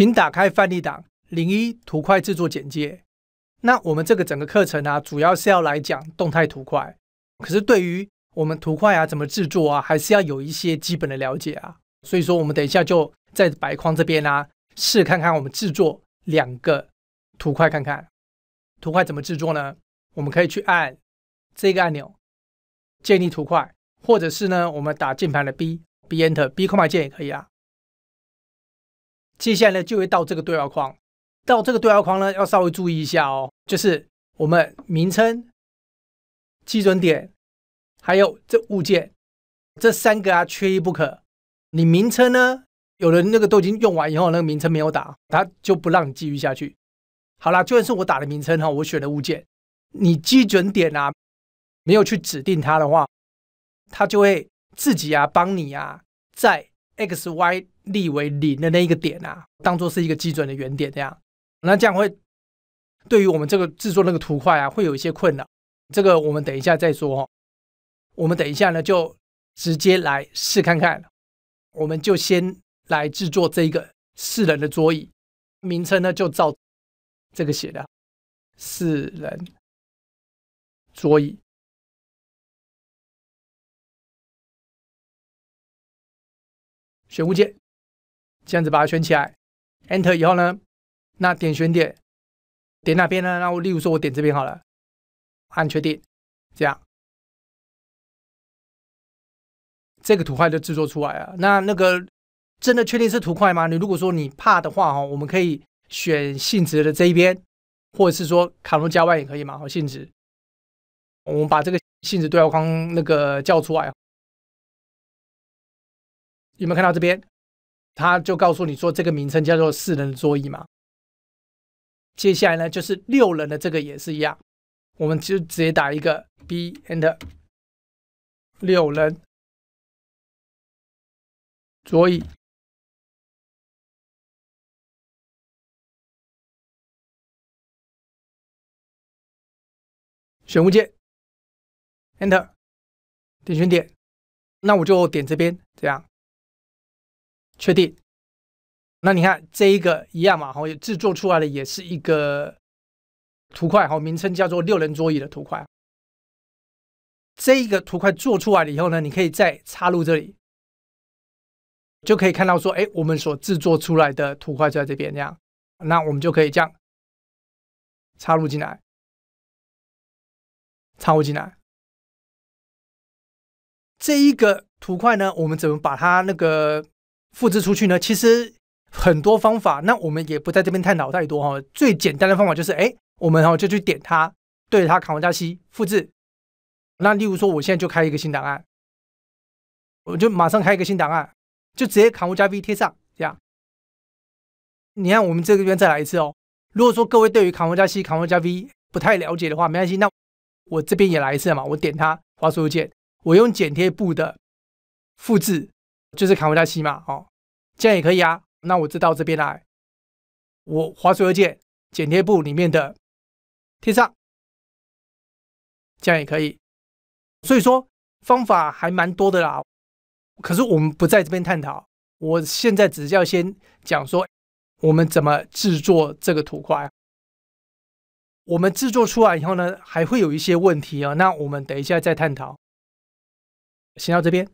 请打开范例档零一图块制作简介。那我们这个整个课程啊，主要是要来讲动态图块。可是对于我们图块啊，怎么制作啊，还是要有一些基本的了解啊。所以说，我们等一下就在白框这边啦，试看看我们制作两个图块，看看图块怎么制作呢？我们可以去按这个按钮建立图块，或者是呢，我们打键盘的 B B Enter B 空白键也可以啊。接下来呢，就会到这个对话框。到这个对话框呢，要稍微注意一下哦，就是我们名称、基准点还有这物件，这三个啊，缺一不可。你名称呢，有人那个都已经用完以后，那个名称没有打，它就不让你继续下去。好啦，就算是我打的名称哈，我选的物件，你基准点啊，没有去指定它的话，它就会自己啊，帮你啊，在。X、Y、立为零的那一个点啊，当做是一个基准的原点这样，那这样会对于我们这个制作那个图块啊，会有一些困难。这个我们等一下再说。我们等一下呢，就直接来试看看。我们就先来制作这一个四人的桌椅，名称呢就照这个写的四人桌椅。选物件，这样子把它选起来，Enter 以后呢，那点选点，点哪边呢？那我例如说，我点这边好了，按确定，这样，这个图块就制作出来了。那那个真的确定是图块吗？你如果说你怕的话哈，我们可以选性质的这一边，或者是说卡罗加外也可以嘛。好，性质，我们把这个性质对话框那个叫出来。有没有看到这边？他就告诉你说这个名称叫做四人桌椅嘛。接下来呢，就是六人的这个也是一样，我们就直接打一个 b enter 六人桌椅，选物件 enter 点选点，那我就点这边这样。确定，那你看这一个一样嘛，然后制作出来的也是一个图块，好，名称叫做六人桌椅的图块。这一个图块做出来了以后呢，你可以再插入这里，就可以看到说，哎，我们所制作出来的图块就在这边这样，那我们就可以这样插入进来，插入进来。这一个图块呢，我们怎么把它那个？复制出去呢？其实很多方法，那我们也不在这边探讨太多哈。最简单的方法就是，哎，我们哈就去点它，对着它 Ctrl 加 C 复制。那例如说，我现在就开一个新档案，我就马上开一个新档案，就直接 Ctrl 加 V 贴上，这样。你看，我们这边再来一次哦。如果说各位对于 Ctrl 加 C、Ctrl 加 V 不太了解的话，没关系，那我这边也来一次嘛。我点它，滑鼠右键，我用剪贴布的复制。就是砍回到西嘛，哦，这样也可以啊。那我就到这边来，我滑鼠右键剪贴簿里面的贴上，这样也可以。所以说方法还蛮多的啦。可是我们不在这边探讨，我现在只是要先讲说我们怎么制作这个图块。我们制作出来以后呢，还会有一些问题啊。那我们等一下再探讨。先到这边。